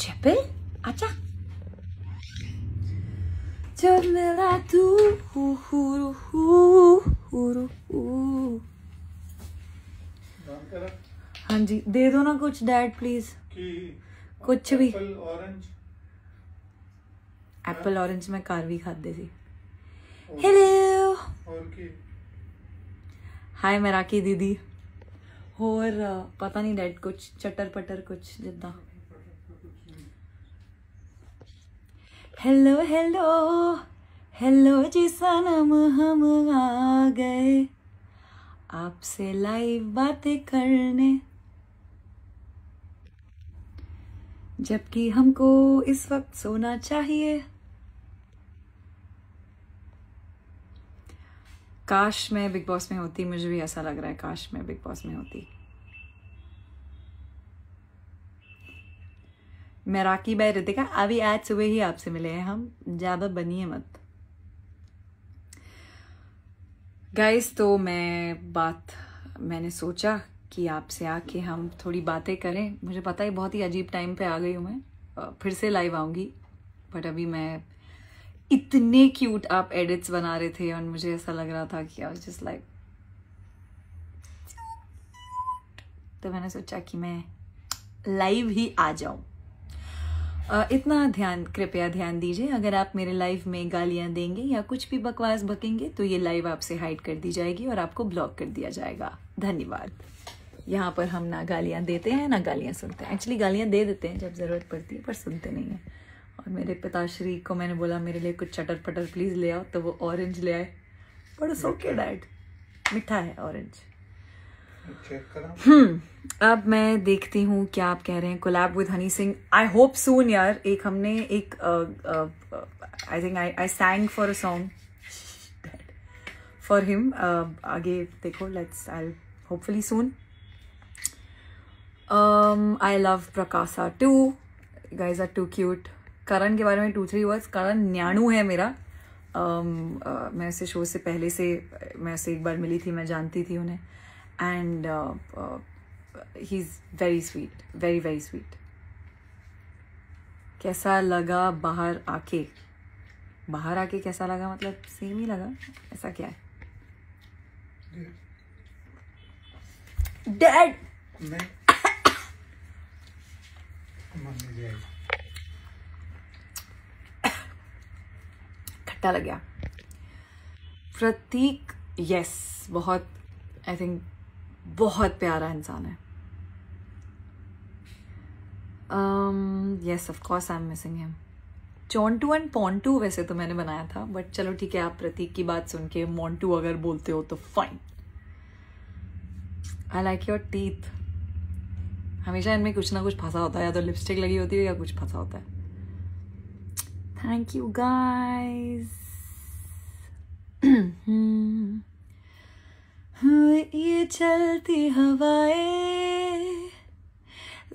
चेपे आजा जब मिला तू हु हुरु हु हुरु हु हाँ जी दे दो ना कुछ डैड प्लीज कुछ भी एप्पल ऑरेंज मैं कार भी खाते सी हेलो हाय मैं राखी दीदी और पता नहीं डैड कुछ चटर पटर कुछ जिदा हेलो हेलो हेलो जी सनम हम आ गए आपसे लाइव बातें करने जबकि हमको इस वक्त सोना चाहिए काश मैं बिग बॉस में होती मुझे भी ऐसा लग रहा है काश मैं बिग बॉस में होती मैं राखी बाई रितिका अभी आज सुबह ही आपसे मिले हैं हम ज़्यादा बनिए मत गाइस तो मैं बात मैंने सोचा कि आपसे आके हम थोड़ी बातें करें मुझे पता है बहुत ही अजीब टाइम पे आ गई हूँ मैं फिर से लाइव आऊंगी बट अभी मैं इतने क्यूट आप एडिट्स बना रहे थे और मुझे ऐसा लग रहा था कि आज जस्ट लाइक तो मैंने सोचा कि मैं लाइव ही आ जाऊं इतना ध्यान कृपया ध्यान दीजिए अगर आप मेरे लाइव में गालियाँ देंगे या कुछ भी बकवास बकेंगे तो ये लाइव आपसे हाइड कर दी जाएगी और आपको ब्लॉक कर दिया जाएगा धन्यवाद यहाँ पर हम ना गालियाँ देते हैं ना गालियाँ सुनते हैं एक्चुअली गालियाँ दे देते हैं जब ज़रूरत पड़ती है पर सुनते नहीं हैं और मेरे पिताश्री को मैंने बोला मेरे लिए कुछ चटर पटर प्लीज़ ले आओ तो वो ऑरेंज ले आए बट इट्स ओके डैड मीठा है ऑरेंज हम्म अब मैं देखती हूँ क्या आप कह रहे हैं collab with Honey Singh I hope soon यार एक हमने एक I think I I sang for a song for him आगे देखो let's I hopefully soon I love Prakasha two guys are too cute Karan के बारे में टू थ्री वर्ड्स करण न्याणू है मेरा um, uh, मैं उसे शो से पहले से मैं उसे एक बार मिली थी मैं जानती थी उन्हें and uh, uh, he's very sweet, very very sweet. कैसा लगा बाहर आके बाहर आके कैसा लगा मतलब सेम ही लगा ऐसा क्या है डैड खट्टा लग गया प्रतीक यस बहुत आई थिंक बहुत प्यारा इंसान है yes of course I am missing him Chauntu and Pontu वैसे तो मैंने बनाया था बट चलो ठीक है आप प्रतीक की बात सुन के मोन्टू अगर बोलते हो तो fine I like your teeth हमेशा इनमें कुछ ना कुछ फंसा होता है या तो लिपस्टिक लगी होती है या कुछ फंसा होता है थैंक यू गाइस ये चलती हवाए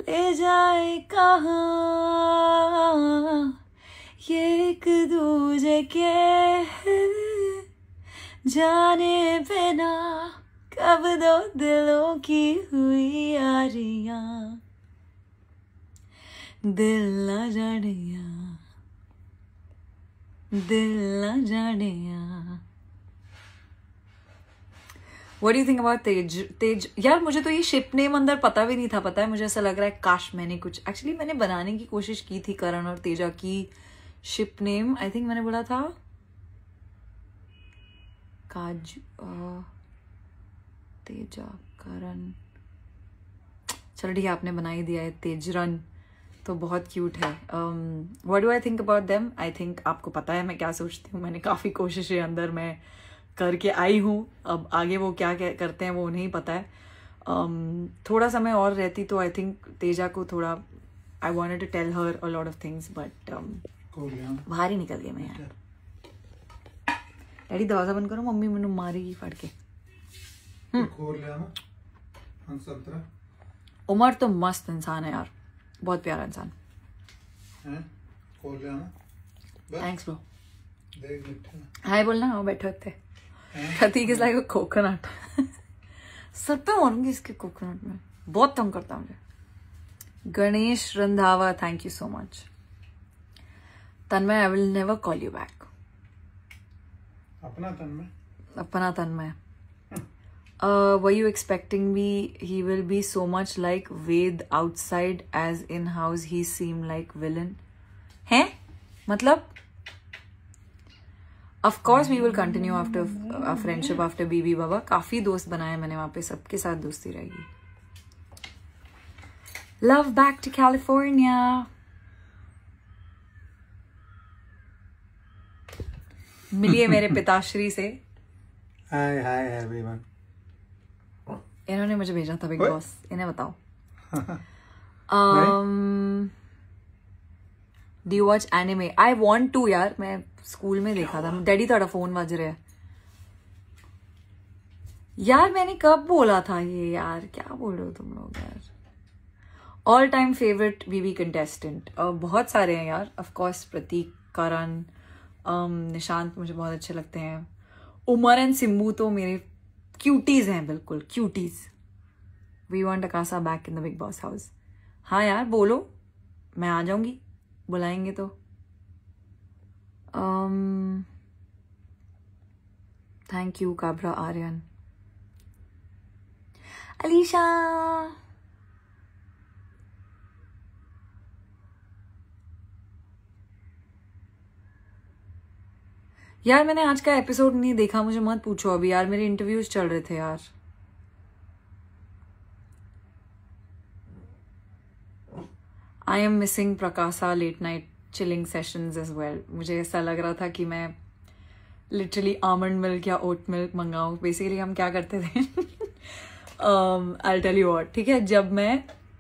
ले जाए कहाँ ये एक दूजे के जाने बिना कब दो दिलों की हुई रिया दिल न जाने दिल न जाने वट डू थिंक अबाउट तेज तेज यार मुझे तो ये शिप नेम अंदर पता भी नहीं था पता है मुझे ऐसा लग रहा है काश मैंने कुछ एक्चुअली मैंने बनाने की कोशिश की थी करण और तेजा की शिप नेम आई थिंक मैंने बोला था काजू तेजा करण चलो ठीक है आपने बना ही दिया है तेजरन तो बहुत क्यूट है what do I think about them I think आपको पता है मैं क्या सोचती हूँ मैंने काफ़ी कोशिशें अंदर मैं करके आई हूँ अब आगे वो क्या करते हैं वो नहीं पता है um, थोड़ा समय और रहती तो आई थिंक तेजा को थोड़ा I want to tell her a lot of things but बाहर ही निकल गया मैं यार डैडी दरवाजा बंद करो मम्मी मैंने मारेगी फट के हम्म। हाँ, उमर तो मस्त इंसान है यार बहुत प्यारा इंसान थैंक्स ब्रो हाय बोलना वो बैठे थे प्रतीक इज लाइक कोकोनट सर पे मारूंगी इसके कोकोनट में बहुत तंग करता मुझे Ganesh Randhawa thank you so much Tanmay I will never call you back अपना तन्मय अपना Tanmay were you expecting me he will be so much like weird outside as in house he seem like villain है मतलब of we will continue after friendship after BB बाबा काफ़ी दोस्त बनाए मैंने वहां पे सबके साथ दोस्ती रहेगी लव बैक टू कैलिफोर्निया मिलिए मेरे पिताश्री से हाय हाय एवरीवन इन्होंने मुझे भेजा था बिग बॉस इन्हें बताओ um, do you watch anime I want to यार मैं स्कूल में देखा था डैडी थोड़ा फोन बज रहा है यार मैंने कब बोला था ये यार क्या बोल रहे हो तुम लोग यार all time favourite BB contestant बहुत सारे हैं यार ऑफ प्रतीक करण निशांत मुझे बहुत अच्छे लगते हैं उमर एंड सिम्बू तो मेरे क्यूटीज़ हैं बिल्कुल cuties we want Akasa back in the big boss house हाँ यार बोलो मैं आ जाऊंगी बुलाएंगे तो थैंक यू काबरा आर्यन अलीशा यार मैंने आज का एपिसोड नहीं देखा मुझे मत पूछो अभी यार मेरे इंटरव्यूज चल रहे थे यार I am missing Prakasha late night chilling sessions as well मुझे ऐसा लग रहा था कि मैं लिटरली आमंड मिल्क या ओट मिल्क मंगाऊँ बेसिकली हम क्या करते थे आई टेल यू वॉट ठीक है जब मैं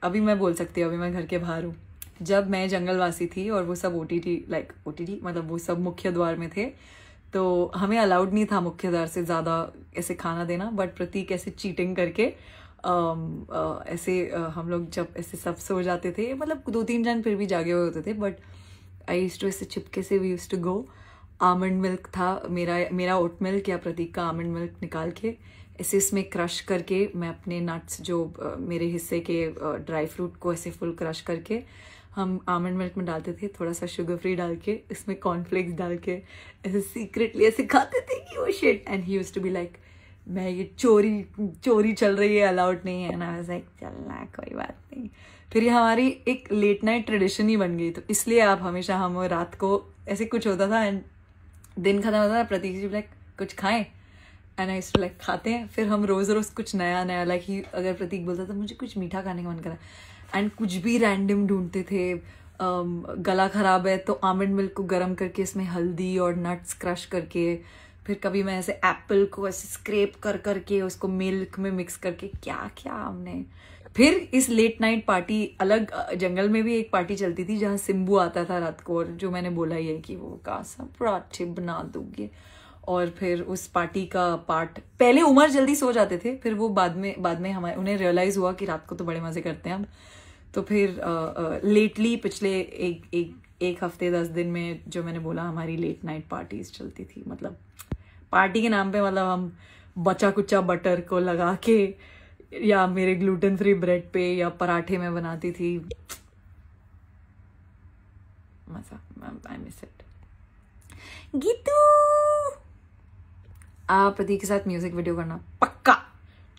अभी मैं बोल सकती हूँ अभी मैं घर के बाहर हूँ जब मैं जंगलवासी थी और वो सब O T T like O T T मतलब वो सब मुख्य द्वार में थे तो हमें अलाउड नहीं था मुख्य द्वार से ज़्यादा ऐसे खाना देना बट प्रतीक ऐसे चीटिंग करके ऐसे हम लोग जब ऐसे सब सो जाते थे मतलब दो तीन जन फिर भी जागे हुए होते थे बट आई यूज़ टू ऐसे चिपके से we use to go almond milk था मेरा मेरा ओट मिल्क या प्रतीक का आमंड मिल्क निकाल के ऐसे इसमें क्रश करके मैं अपने नट्स जो मेरे हिस्से के ड्राई फ्रूट को ऐसे फुल क्रश करके हम आमंड मिल्क में डालते थे थोड़ा सा शुगर फ्री डाल के इसमें कॉर्नफ्लेक्स डाल के ऐसे सीक्रेटली ऐसे खाते थे कि वो शेड and he use to be like मैं ये चोरी चोरी चल रही है अलाउड नहीं है ना वैसे चलना कोई बात नहीं फिर ये हमारी एक लेट नाइट ट्रेडिशन ही बन गई तो इसलिए आप हमेशा हम रात को ऐसे कुछ होता था एंड दिन खत्म होता था प्रतीक जी लाइक कुछ खाएं एंड आई लाइक खाते हैं फिर हम रोज़ रोज़ कुछ नया नया लाइक ही अगर प्रतीक बोलता था मुझे कुछ मीठा खाने का मन करा एंड कुछ भी रैंडम ढूंढते थे गला ख़राब है तो आमंड मिल्क को गर्म करके इसमें हल्दी और नट्स क्रश करके फिर कभी मैं ऐसे एप्पल को ऐसे स्क्रेप कर करके उसको मिल्क में मिक्स करके क्या क्या हमने फिर इस लेट नाइट पार्टी अलग जंगल में भी एक पार्टी चलती थी जहाँ सिम्बू आता था रात को और जो मैंने बोला ही है कि वो कासा पराठे बना दूंगी और फिर उस पार्टी का पार्ट पहले उमर जल्दी सो जाते थे फिर वो बाद में बाद में हमारे उन्हें रियलाइज़ हुआ कि रात को तो बड़े मज़े करते हैं हम तो फिर आ, आ, लेटली पिछले एक एक एक हफ्ते दस दिन में जो मैंने बोला हमारी लेट नाइट पार्टीज चलती थी मतलब पार्टी के नाम पे मतलब हम बचा कुचा बटर को लगा के या मेरे ग्लूटेन फ्री ब्रेड पे या पराठे में बनाती थी मजा आई मिस इट गीतू आप प्रतीक के साथ म्यूजिक वीडियो करना पक्का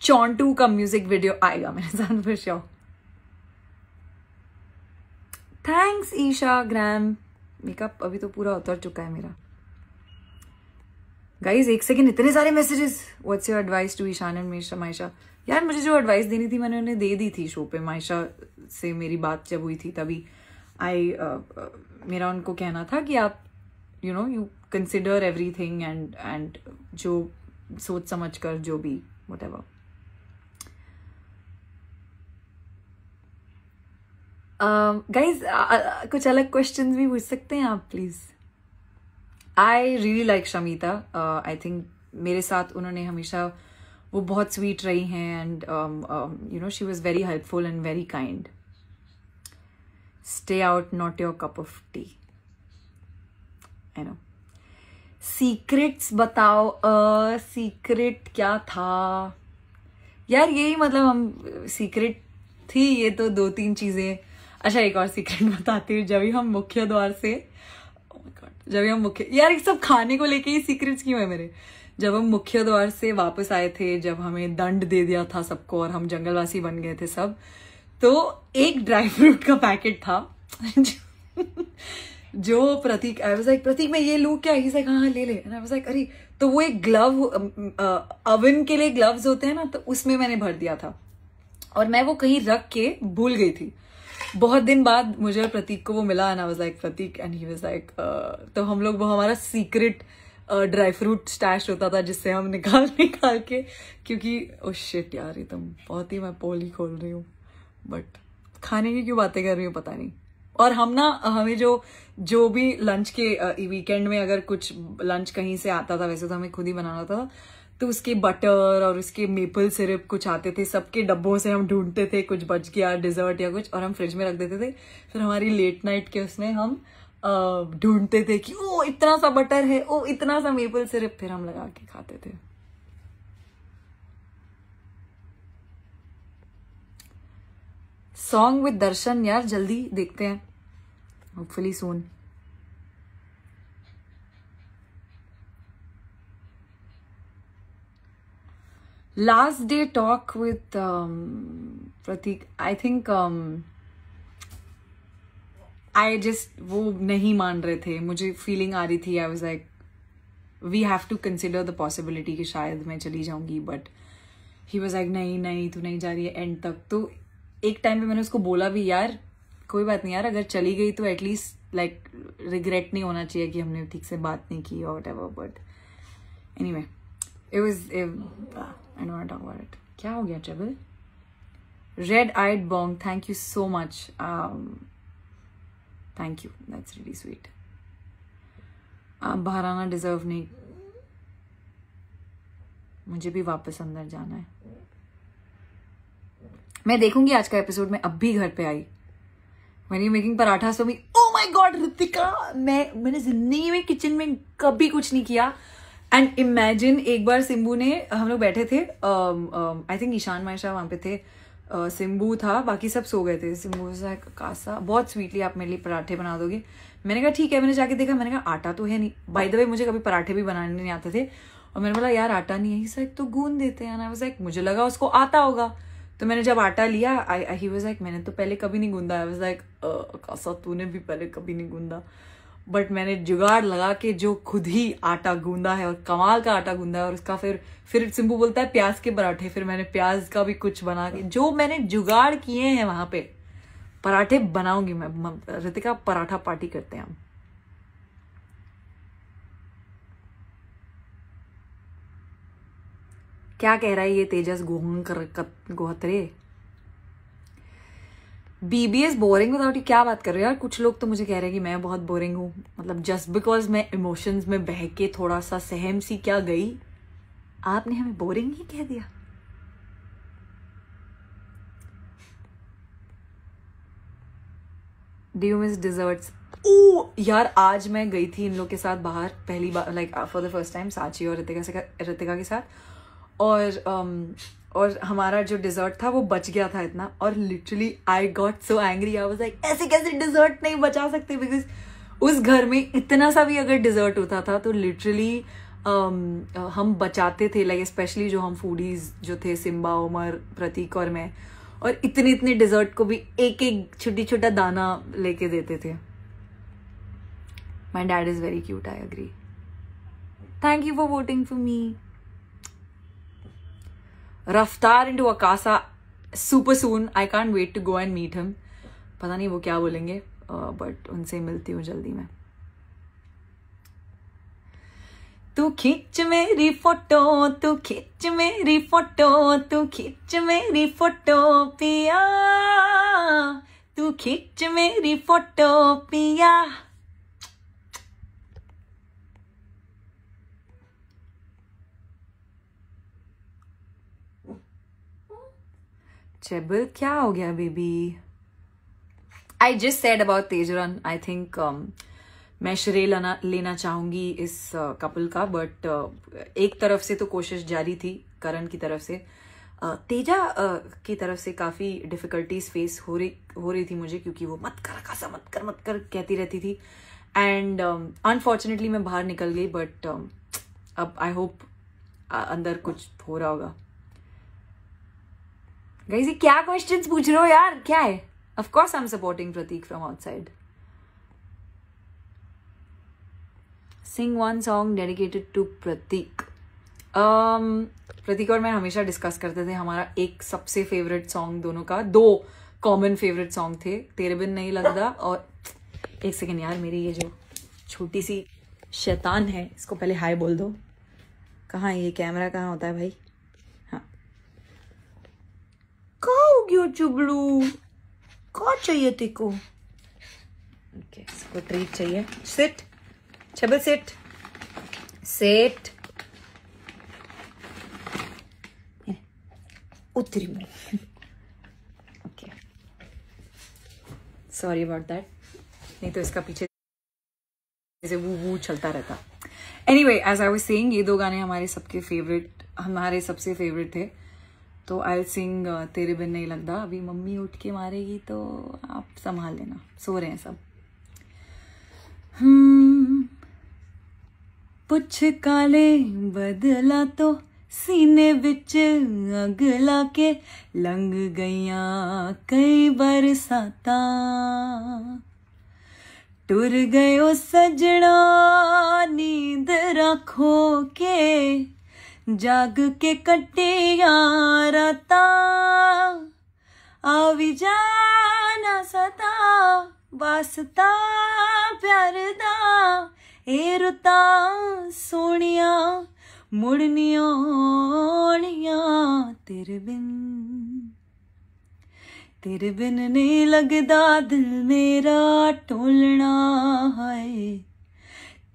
चौंटू का म्यूजिक वीडियो आएगा मेरे साथ फिर शो थैंक्स ईशा ग्राम मेकअप अभी तो पूरा उतर चुका है मेरा गाइज एक सेकेंड इतने सारे messages what's your advice to Ishaan and Misha Maisha यार मुझे जो एडवाइस देनी थी मैंने उन्हें दे दी थी शो पे मायशा से मेरी बात जब हुई थी तभी आई uh, uh, मेरा उनको कहना था कि आप you know you consider everything and and जो सोच समझ कर जो भी वट एवर गाइज कुछ अलग क्वेश्चंस भी पूछ सकते हैं आप please I really like Shamita I think मेरे साथ उन्होंने हमेशा वो बहुत स्वीट रही हैं and you know she was very helpful and very kind stay out not your cup of tea I know secrets बताओ अ सीक्रेट क्या था यार यही मतलब हम सीक्रेट थी ये तो दो तीन चीजें अच्छा एक और सीक्रेट बताती हूँ जब भी हम मुख्य द्वार से जब हम मुख्य यार ये सब खाने को लेके ही सीक्रेट्स क्यों है मेरे जब हम मुख्य द्वार से वापस आए थे जब हमें दंड दे दिया था सबको और हम जंगलवासी बन गए थे सब तो एक ड्राई फ्रूट का पैकेट था जो प्रतीक आई वाज लाइक प्रतीक मैं ये लू क्या ही कहा हाँ ले ले आई वाज लाइक अरे तो वो एक ग्लव अवन के लिए ग्लव्स होते हैं ना तो उसमें मैंने भर दिया था और मैं वो कहीं रख के भूल गई थी बहुत दिन बाद मुझे और प्रतीक को वो मिला and I was like Pratik and he was like तो हम लोग वो हमारा सीक्रेट ड्राई फ्रूट स्टैश होता था जिससे हम निकाल निकाल के क्योंकि ओ oh शिट यार तुम तो बहुत ही मैं पोल ही खोल रही हूँ बट खाने की क्यों बातें कर रही हूँ पता नहीं और हम ना हमें जो जो भी लंच के वीकेंड uh, में अगर कुछ लंच कहीं से आता था वैसे तो हमें खुद ही बनाना था तो उसके बटर और उसके मेपल सिरप कुछ आते थे सबके डब्बों से हम ढूंढते थे कुछ बच गया डिजर्ट या कुछ और हम फ्रिज में रख देते थे फिर हमारी लेट नाइट के उसमें हम ढूंढते थे कि ओ इतना सा बटर है ओ इतना सा मेपल सिरप फिर हम लगा के खाते थे सॉन्ग विद दर्शन यार जल्दी देखते हैं hopefully soon last day talk with Pratik I think I just वो नहीं मान रहे थे मुझे फीलिंग आ रही थी I was like we have to consider the possibility कि शायद मैं चली जाऊंगी बट ही वॉज लाइक नहीं नहीं तू नहीं जा रही है एंड तक तो एक टाइम पे मैंने उसको बोला भी यार कोई बात नहीं यार अगर चली गई तो एटलीस्ट लाइक रिग्रेट नहीं होना चाहिए कि हमने ठीक से बात नहीं की और whatever but anyway it was it, ah, I don't want talk about it. क्या हो गया ट्रेबल रेड आइड बॉन्ग thank you so much thank you that's really sweet आप बाहर आना deserve नहीं मुझे भी वापस अंदर जाना है मैं देखूंगी आज का एपिसोड में अब भी घर पे I man you making paratha so me oh my god Ritika मैं मैंने जिंदगी में किचन में कभी कुछ नहीं किया एंड इमेजिन एक बार सिम्बू ने हम लोग बैठे थे I um, think um, Ishaan Maisha वहां पे थे uh, सिम्बू था बाकी सब सो गए थे सिम्बू कासा बहुत स्वीटली आप मेरे लिए पराठे बना दोगे मैंने कहा ठीक है मैंने जाके देखा मैंने कहा आटा तो है नहीं भाई द वे मुझे कभी पराठे भी बनाने नहीं आते थे और मैंने बोला यार आटा नहीं है साइक तो गून देते हैं ना वाज मुझे लगा उसको आता होगा तो मैंने जब आटा लिया आई ही वॉज लाइक मैंने तो पहले कभी नहीं गूंदा आई वॉज लाइक कासा तूने भी पहले कभी नहीं गूंदा बट मैंने जुगाड़ लगा के जो खुद ही आटा गूंदा है और कमाल का आटा गूंदा है और उसका फिर फिर सिंपू बोलता है प्याज के पराठे फिर मैंने प्याज का भी कुछ बना के जो मैंने जुगाड़ किए हैं वहां पे पराठे बनाऊंगी मैं रितिका पराठा पार्टी करते हैं हम क्या कह रहा है ये तेजस गोहंग गोहत्रे बीबीएस बोरिंग विदाउट क्या बात कर रहे हो यार कुछ लोग तो मुझे कह रहे हैं कि मैं बहुत बोरिंग हूं मतलब जस्ट बिकॉज मैं इमोशंस में बह के थोड़ा सा सहम सी क्या गई आपने हमें बोरिंग ही कह दिया did you miss dessert oh यार आज मैं गई थी इन लोग के साथ बाहर पहली बार like for the first time Sachi और रितिका से रितिका के साथ और um, और हमारा जो डिजर्ट था वो बच गया था इतना और literally I got so angry I was like ऐसे कैसे डिजर्ट नहीं बचा सकते बिकॉज उस घर में इतना सा भी अगर डिजर्ट होता था तो लिटरली um, हम बचाते थे लाइक like, स्पेशली जो हम फूडीज जो थे सिम्बा उमर प्रतीक और मैं और इतने इतने डिजर्ट को भी एक एक छोटी छोटा दाना लेके देते थे my dad is very cute I agree thank you for voting for me Raftaar to Akasa super soon I can't wait to go and meet him पता नहीं वो क्या बोलेंगे बट uh, उनसे मिलती हूँ जल्दी मैं तू खींच मेरी फोटो तू खींच मेरी फोटो तू खींच मेरी फोटो पिया तू खींच मेरी फोटो पिया चेबल क्या हो गया baby I just said about Tejran I think मैं श्रेय लेना लेना चाहूंगी इस कपल uh, का बट uh, एक तरफ से तो कोशिश जारी थी करण की तरफ से uh, तेजा uh, की तरफ से काफ़ी डिफिकल्टीज फेस हो रही हो रही थी मुझे क्योंकि वो मत कर खासा मत कर मत कर कहती रहती थी एंड अनफॉर्चुनेटली um, मैं बाहर निकल गई बट um, अब आई होप uh, अंदर कुछ हो रहा होगा गाइस ये क्या क्वेश्चंस पूछ रहे हो यार क्या है of course I am supporting Pratik from outside sing one song dedicated to Pratik Pratik और मैं हमेशा डिस्कस करते थे हमारा एक सबसे फेवरेट सॉन्ग दोनों का दो कॉमन फेवरेट सॉन्ग थे तेरे बिन नहीं लगता और एक सेकेंड यार मेरी ये जो छोटी सी शैतान है इसको पहले हाय बोल दो कहाँ ये कैमरा कहाँ होता है भाई गयो ચુબલું કો चाहिए તેકો ઓકે इसको ट्रीट चाहिए सेट छबल सेट सेट उतरी મળી सॉरी अबाउट दैट नहीं तो इसका पीछे जैसे वो वो चलता रहता anyway as I was saying ये दो गाने हमारे सबके फेवरेट हमारे सबसे फेवरेट थे तो आई सिंग uh, तेरे बिन नहीं लगता अभी मम्मी उठ के मारेगी तो आप संभाल लेना सो रहे हैं सब हम्म, पुछ काले बदला तो सीने बिच अग ला के लंघ गईया कई बरसात टुर गयो सजना नींद रखो के ਜਾਗ ਕੇ ਕੱਟਿਆ ਰਤਾ ਆ ਵੀ ਜਾਣਾ ਸਤਾ ਵਾਸਤਾ ਪਿਆਰ ਦਾ ਏ ਰਤਾ ਸੋਹਣਿਆ ਮੁੜਨੀਆਂ ਤੇਰੇ ਬਿਨ ਤੇਰੇ ਬਿਨ ਨਹੀਂ ਲੱਗਦਾ ਦਿਲ ਮੇਰਾ ਟੋਲਣਾ ਹੈ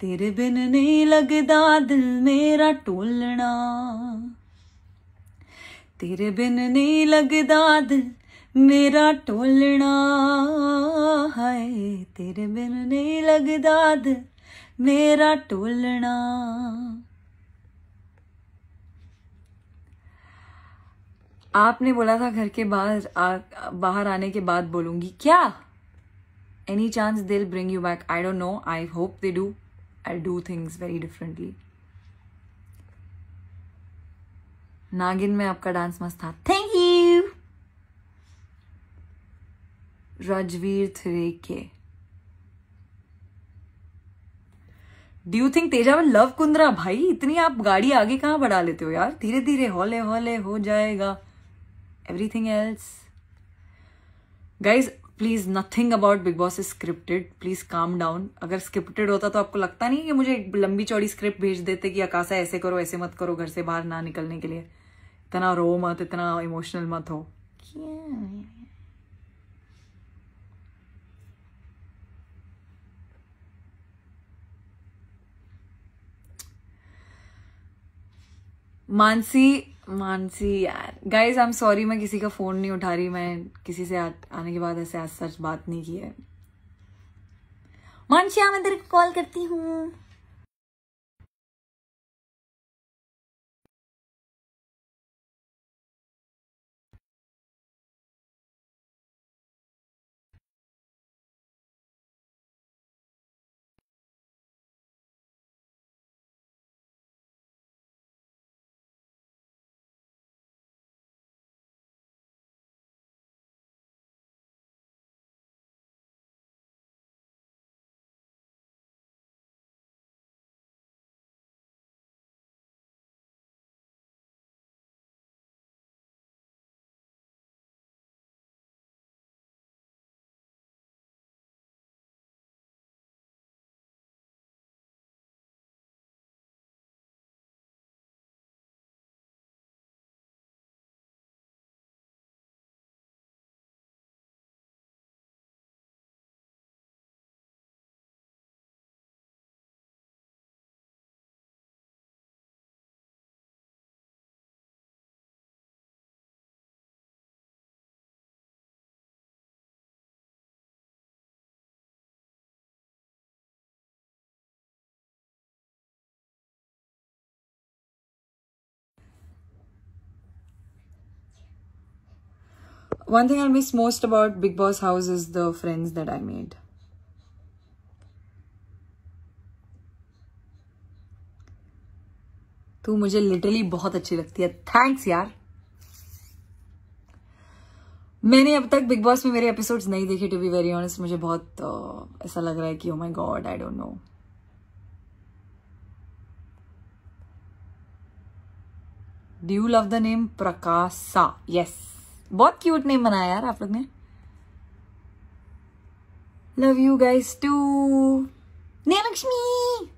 तेरे बिन नहीं लगदा दिल मेरा टोलना तेरे बिन नहीं लगदा दिल मेरा टोलना है तेरे बिन नहीं लगदा दिल मेरा टोलना आपने बोला था घर के बाहर बाहर आने के बाद बोलूंगी क्या any chance they'll bring you back I don't know I hope they do I'll do things very differently. नागिन में आपका डांस मस्त था थैंक यू थ्रे के डू यू थिंक तेजा में लव कुंद्रा भाई इतनी आप गाड़ी आगे कहां बढ़ा लेते हो यार धीरे धीरे हौले हौले हो जाएगा everything else guys please nothing about Bigg Boss is scripted please calm down अगर स्क्रिप्टेड होता तो आपको लगता नहीं कि मुझे एक लंबी चौड़ी स्क्रिप्ट भेज देते कि अकाशा ऐसे करो ऐसे मत करो घर से बाहर ना निकलने के लिए इतना रो मत इतना इमोशनल मत हो मानसी मानसी यार गाइज आई एम सॉरी मैं किसी का फ़ोन नहीं उठा रही मैं किसी से आने के बाद ऐसे आज सच बात नहीं की है मानसी हाँ, मैं तेरे को कॉल करती हूँ One thing I miss most about Big Boss House is the friends that I made. तू मुझे लिटरली बहुत अच्छी लगती है थैंक्स यार मैंने अब तक बिग बॉस में मेरे एपिसोड्स नहीं देखे टू बी वेरी ऑनेस्ट मुझे बहुत uh, ऐसा लग रहा है कि oh my god I don't know do you love the name Prakasha yes बहुत क्यूट नेम बनाया यार आप लोग ने लव यू गाइस टू ने Lakshmi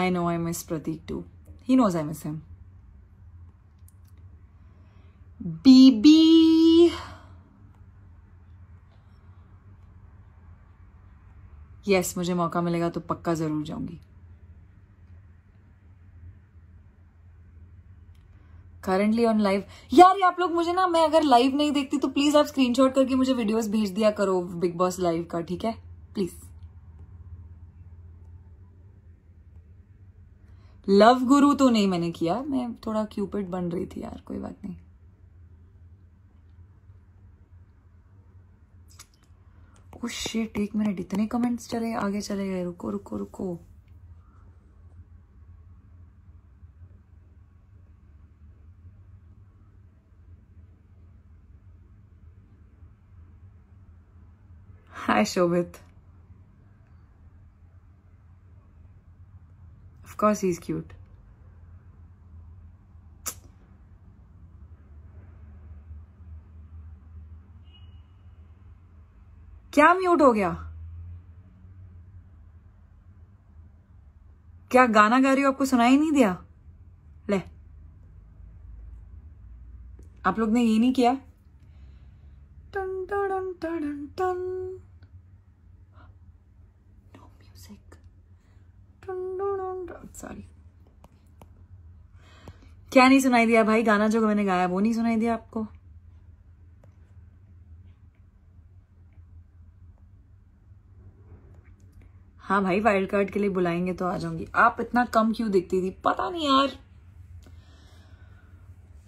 I know I miss Pratik too he knows I miss him BB yes मुझे मौका मिलेगा तो पक्का जरूर जाऊंगी करंटली ऑन लाइव यार आप लोग मुझे ना मैं अगर लाइव नहीं देखती तो प्लीज आप स्क्रीनशॉट करके मुझे वीडियोस भेज दिया करो बिग बॉस लाइव का ठीक है प्लीज लव गुरु तो नहीं मैंने किया मैं थोड़ा क्यूपिड बन रही थी यार कोई बात नहीं ओ oh शिट एक मिनट इतने कमेंट्स चले आगे चले गए रुको रुको रुको Hi, Shobit. Of course he's cute. क्या म्यूट हो गया क्या गाना गा रही हो आपको सुनाई नहीं दिया ले आप लोग ने ये नहीं किया टन टन टन टन सॉरी क्या नहीं सुनाई दिया भाई गाना जो मैंने गाया वो नहीं सुनाई दिया आपको हाँ भाई वाइल्ड कार्ड के लिए बुलाएंगे तो आ जाऊंगी आप इतना कम क्यों दिखती थी पता नहीं यार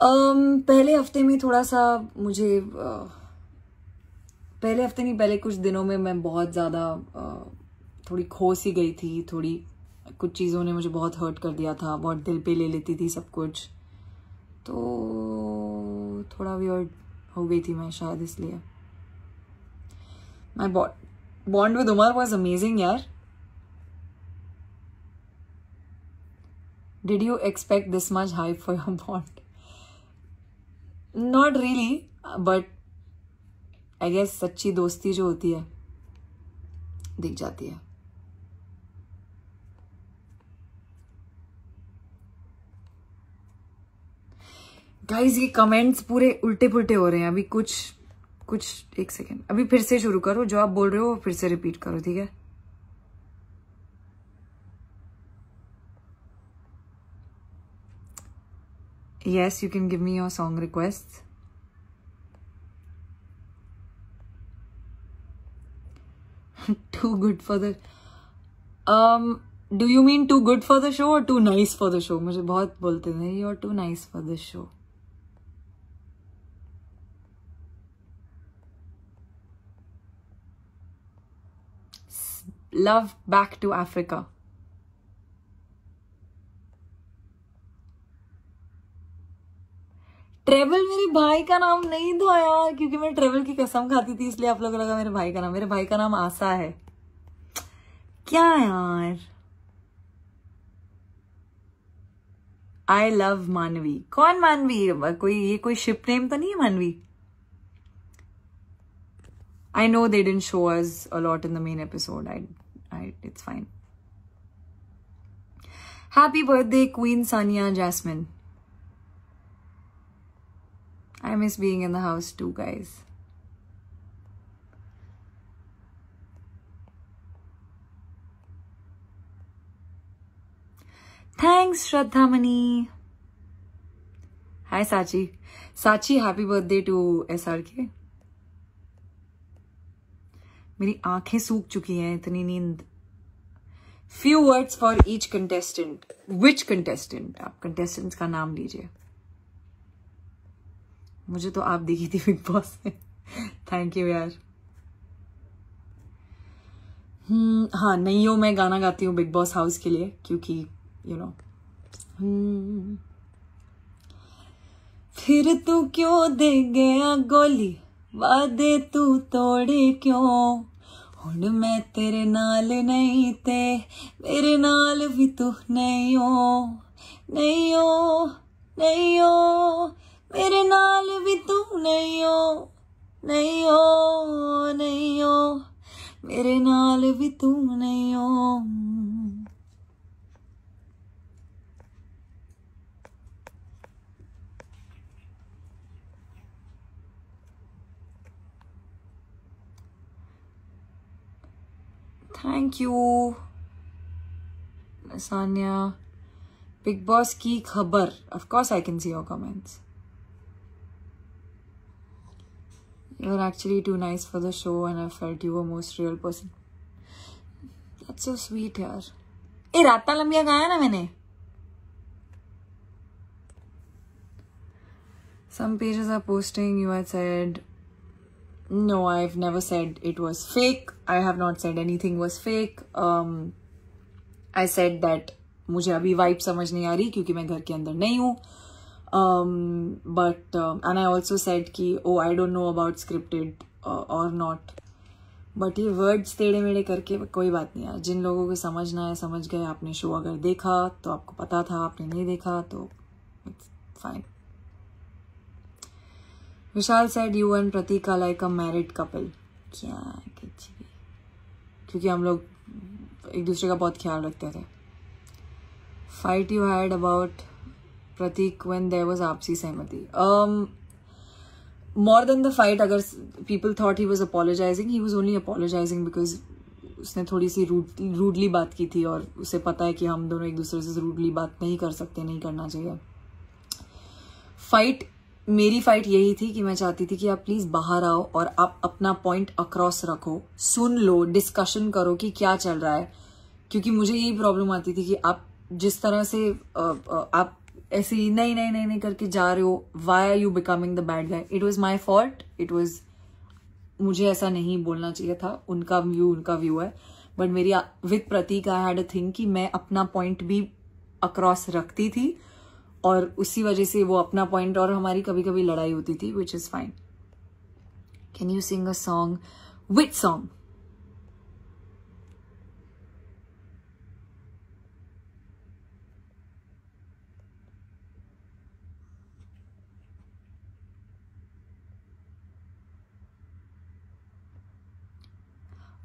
um, पहले हफ्ते में थोड़ा सा मुझे uh, पहले हफ्ते नहीं पहले कुछ दिनों में मैं बहुत ज़्यादा uh, थोड़ी खो सी गई थी थोड़ी कुछ चीज़ों ने मुझे बहुत हर्ट कर दिया था बहुत दिल पे ले लेती थी सब कुछ तो थोड़ा वियर्ड हो गई थी मैं शायद इसलिए my bond bond with Umar was amazing यार did you expect this much high for your bond not really but I guess सच्ची दोस्ती जो होती है दिख जाती है गाइज ये कमेंट्स पूरे उल्टे पुलटे हो रहे हैं अभी कुछ कुछ एक सेकेंड अभी फिर से शुरू करो जो आप बोल रहे हो फिर से रिपीट करो ठीक है yes you can give me your song request too good for the do you mean too good for the show और too nice for the show मुझे बहुत बोलते थे you are too nice for the show love back to Africa. Travel मेरे भाई का नाम नहीं था यार क्योंकि मैं ट्रेवल की कसम खाती थी इसलिए आप लोगों को लगा मेरे भाई का नाम मेरे भाई का नाम आशा है क्या यार आई लव मानवी कौन मानवी कोई ये कोई शिप नेम तो नहीं है Manvi I know they didn't show as a lot in the main episode I Right, it's fine. Happy birthday, Queen Sanya Jasmine. I miss being in the house too, guys. Thanks, Shraddhamani. Hi, Sachi. Sachi, happy birthday to SRK. मेरी आंखें सूख चुकी हैं इतनी नींद few words for each contestant which contestant आप contestant का नाम लीजिए मुझे तो आप देखी थी बिग बॉस में थैंक यू यार hmm, हाँ नहीं हो मैं गाना गाती हूँ बिग बॉस हाउस के लिए क्योंकि यू नो hmm। फिर तू क्यों दे गया गोली वादे तू तोड़े क्यों ਹੁਣ ਮੈਂ ਤੇਰੇ ਨਾਲ ਨਹੀਂ ਤੇ ਮੇਰੇ ਨਾਲ ਵੀ ਤੂੰ ਨਹੀਂ ਹੋ ਨਹੀਂ ਹੋ ਨਹੀਂ ਹੋ ਮੇਰੇ ਨਾਲ ਵੀ ਤੂੰ ਨਹੀਂ ਹੋ ਨਹੀਂ ਹੋ ਨਹੀਂ ਹੋ ਮੇਰੇ ਨਾਲ ਵੀ ਤੂੰ ਨਹੀਂ ਹੋ Thank you, Sanya. Big boss की खबर Of course, I can see your comments. You are actually too nice for the show, and I felt you were most real person. That's so sweet, यार. ए राता लंबिया गाया ना मैंने. Some pages are posting. You had said No, I've never said it was fake. I have not said anything was fake. Um, I said that mujhe abhi vibe samajh nahi aa rahi kyunki main ghar ke andar nahi hu um but uh, and i also said ki oh i don't know about scripted uh, or not but ये words टेढ़े मेढ़े करके कोई बात नहीं यार जिन लोगों को समझना है समझ गए आपने शो अगर देखा तो आपको पता था आपने नहीं देखा तो it's fine Vishal said you and Pratik का लाइक अ मैरिड कपल क्या क्योंकि हम लोग एक दूसरे का बहुत ख्याल रखते थे fight you had about Pratik when there was आपसी सहमति मोर देन द फाइट अगर people thought he was apologising he was only apologising because उसने थोड़ी सी रूड रूडली बात की थी और उसे पता है कि हम दोनों एक दूसरे से रूडली बात नहीं कर सकते नहीं करना चाहिए फाइट मेरी फाइट यही थी कि मैं चाहती थी कि आप प्लीज बाहर आओ और आप अपना पॉइंट अक्रॉस रखो सुन लो डिस्कशन करो कि क्या चल रहा है क्योंकि मुझे यही प्रॉब्लम आती थी कि आप जिस तरह से आप ऐसे नहीं नहीं नहीं नहीं करके जा रहे हो why are you becoming the bad guy it was my fault it was मुझे ऐसा नहीं बोलना चाहिए था उनका व्यू उनका व्यू है बट मेरी with Prateek I had a think कि मैं अपना पॉइंट भी अक्रॉस रखती थी और उसी वजह से वो अपना पॉइंट और हमारी कभी कभी लड़ाई होती थी which is fine can you sing a song with song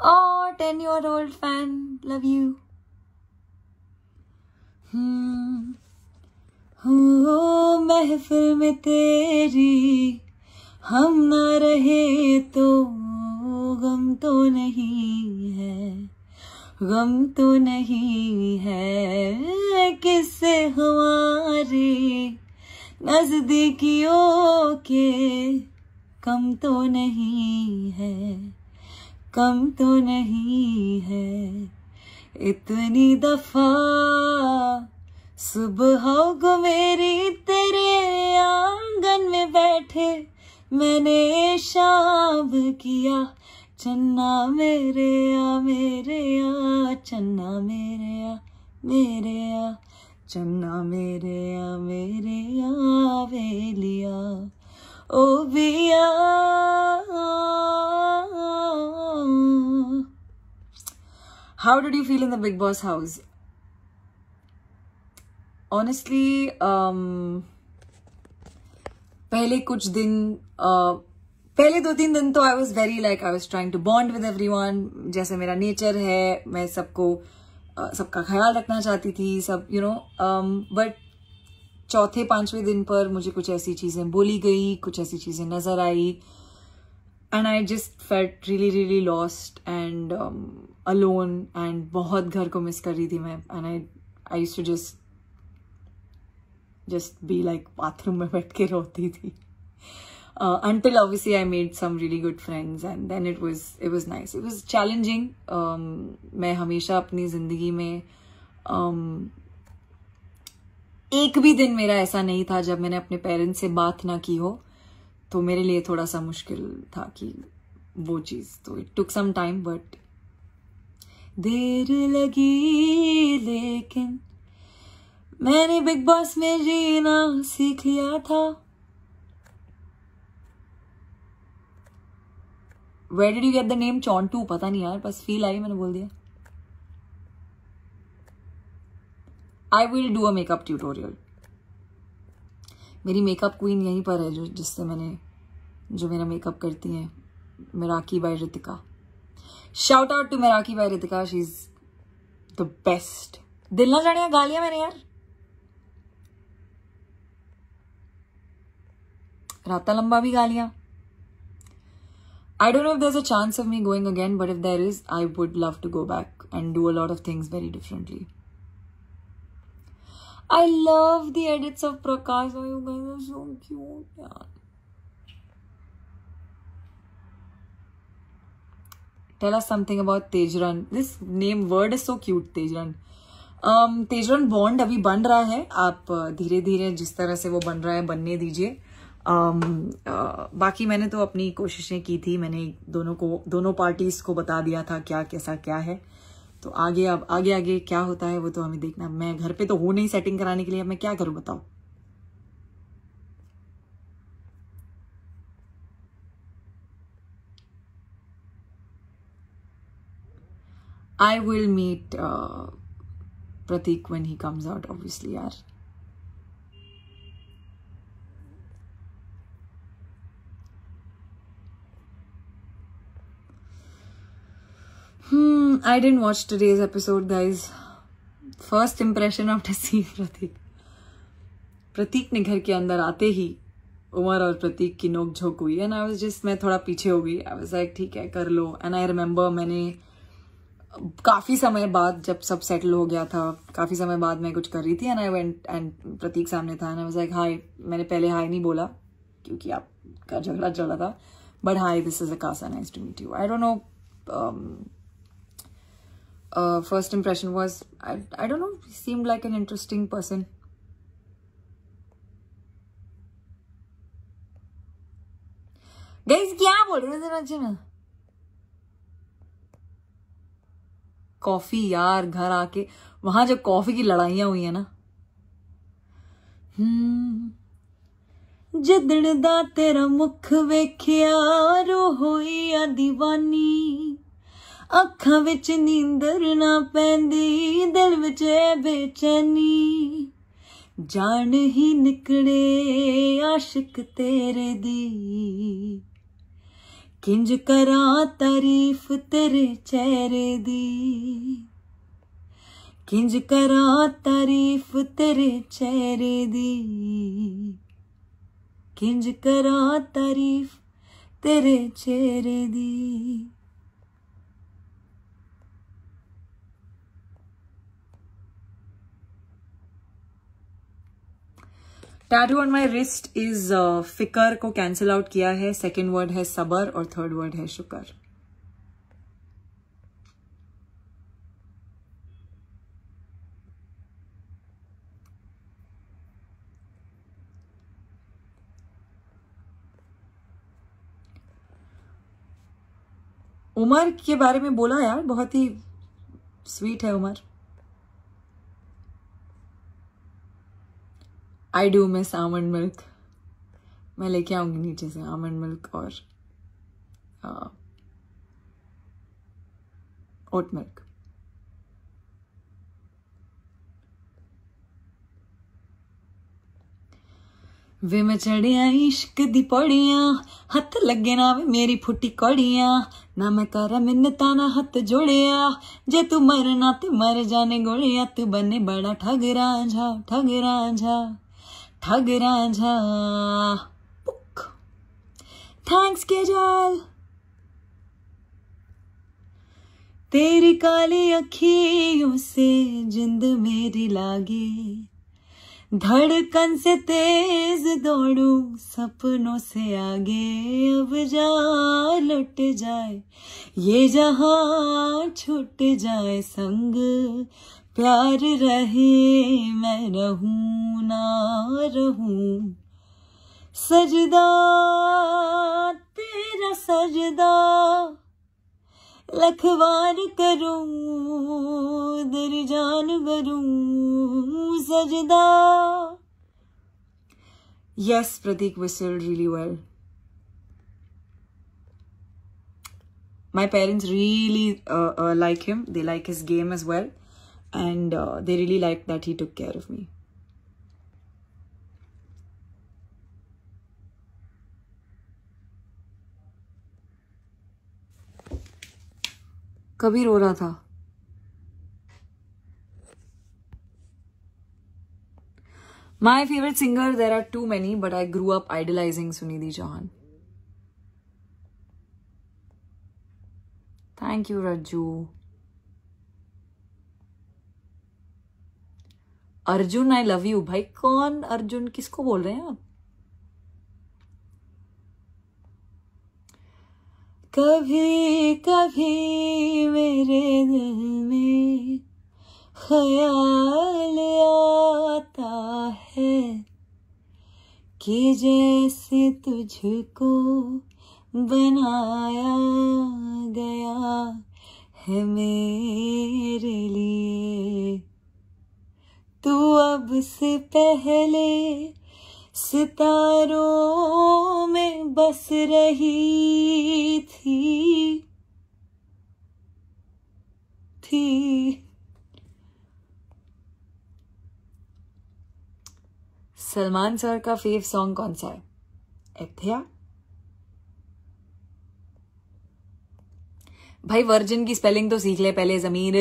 Oh, 10 year old fan, love you. Hmm. हो महफिल में तेरी हम ना रहे तो गम तो नहीं है गम तो नहीं है किससे हमारी नजदीकियों के कम तो नहीं है कम तो नहीं है इतनी दफा सुबह को मेरी तेरे आंगन में बैठे मैंने शाम किया चन्ना मेरे आ मेरे आ चन्ना मेरे आ मेरे आ चन्ना मेरे आ मेरे आ वेलिया ओ बिया How did you feel in the Big Boss house? Honestly um, पहले कुछ दिन uh, पहले दो तीन दिन तो I was very like I was trying to bond with everyone जैसे मेरा नेचर है मैं सबको uh, सबका ख्याल रखना चाहती थी सब यू नो बट चौथे पांचवें दिन पर मुझे कुछ ऐसी चीजें बोली गई कुछ ऐसी चीजें नजर आई and I just felt really really lost and alone and बहुत घर को मिस कर रही थी मैं and I I to just just be like bathroom में बैठ के रोती थी until obviously I made some really good friends and then it was it was nice it was challenging मैं हमेशा अपनी जिंदगी में um, एक भी दिन मेरा ऐसा नहीं था जब मैंने अपने पेरेंट्स से बात ना की हो तो मेरे लिए थोड़ा सा मुश्किल था कि वो चीज़ तो it took some time but देर लगी लेकिन मैंने बिग बॉस में जीना सीख लिया था where did you get the name Chauntu पता नहीं यार बस फील आई मैंने बोल दिया I will do a makeup tutorial मेरी मेकअप क्वीन यहीं पर है जो जिससे मैंने जो मेरा मेकअप करती हैं Meraki by Ritika shout out to Meraki by Ritika she is the best दिल ना जाने गालियां मैंने यार रात लंबा भी गा लिया I don't know if a chance of me going again but if there is I would love to go back and do a lot of things very differently I love the edits of tell us something about Tejran this name word is so cute Tejran um, Tejran bond अभी बन रहा है आप uh, धीरे धीरे जिस तरह से वो बन रहा है बनने दीजिए Um, uh, बाकी मैंने तो अपनी कोशिशें की थी मैंने दोनों को दोनों पार्टीज को बता दिया था क्या कैसा क्या है तो आगे अब आगे आगे क्या होता है वो तो हमें देखना मैं घर पे तो हूं नहीं सेटिंग कराने के लिए मैं क्या करूं बताओ I will meet Prateek when he comes out obviously यार Hmm, I didn't watch today's episode, guys. First impression of Taseem Pratik. pratik ne ghar ke andar aate hi umar aur pratik ki nok jhok hui and i was just main thoda piche ho gayi i was like theek hai kar lo and i remember maine काफ़ी समय बाद जब सब settle हो गया था काफ़ी समय बाद मैं कुछ कर रही थी and I went and Prateek सामने था and I was like hi मैंने पहले हाय नहीं बोला क्योंकि आपका झगड़ा चल रहा था but hi this is a कासा nice to meet you I don't know uh, first impression was I, I don't know, he seemed like an interesting person. Guys, क्या बोल रहे हो जरा अच्छा कॉफी यार घर आके वहां जब कॉफी की लड़ाइया हुई है ना जदण दा तेरा मुख वेख्या रो होई दीवानी ਅੱਖਾਂ ਵਿੱਚ ਨੀਂਦਰ ਨਾ ਪੈਂਦੀ ਦਿਲ ਵਿੱਚ ਬੇਚੈਨੀ ਜਾਣ ਹੀ ਨਿਕੜੇ ਆਸ਼ਿਕ ਤੇਰੇ ਦੀ ਕਿੰਜ ਕਰਾਂ ਤਾਰੀਫ ਤੇਰੇ ਚਿਹਰੇ ਦੀ ਕਿੰਜ ਕਰਾਂ ਤਾਰੀਫ ਤੇਰੇ ਚਿਹਰੇ ਦੀ ਕਿੰਜ ਕਰਾਂ ਤਾਰੀਫ ਤੇਰੇ ਚਿਹਰੇ ਦੀ tattoo on my wrist is फिकर को कैंसिल आउट किया है सेकेंड वर्ड है सबर और थर्ड वर्ड है शुक्र उमर के बारे में बोला यार बहुत ही स्वीट है Umar I do miss almond milk मैं लेके आऊंगी नीचे से आमंड मिल्क और ओट मिल्क वे मैं चढ़िया इश्क दी पौड़िया हथ लगे ना वे मेरी फुटी कौड़िया ना मैं करा मिन्नता ना हथ जोड़िया जे तू मरना ते मर जाने गोलिया तू बने बड़ा ठग राझा ठग राझा ठग राझा थैंक्स केजल तेरी काली अखियों से जिंद मेरी लागे धड़कन से तेज दौड़ू सपनों से आगे अब जा लुट जाए ये जहां छुट जाए संग प्यार रहे मैं रहूं ना रहूं सजदा तेरा सजदा लखवार करूं दर जान भरूं सजदा Yes, Pratik whistled really well. My parents really uh, uh, like him. They like his game as well and uh, they really liked that he took care of me. कभी रो My favorite singer, there are too many, but I grew up idolizing Sunidhi Chauhan. Thank you, Raju. Arjun I love you भाई कौन अर्जुन किसको बोल रहे हैं आप कभी कभी मेरे दिल में ख्याल आता है कि जैसे तुझको बनाया गया है मेरे लिए तू तो अब से पहले सितारों में बस रही थी थी सलमान सर का फेव सॉन्ग कौन सा है एथिया भाई वर्जिन की स्पेलिंग तो सीख ले पहले जमीर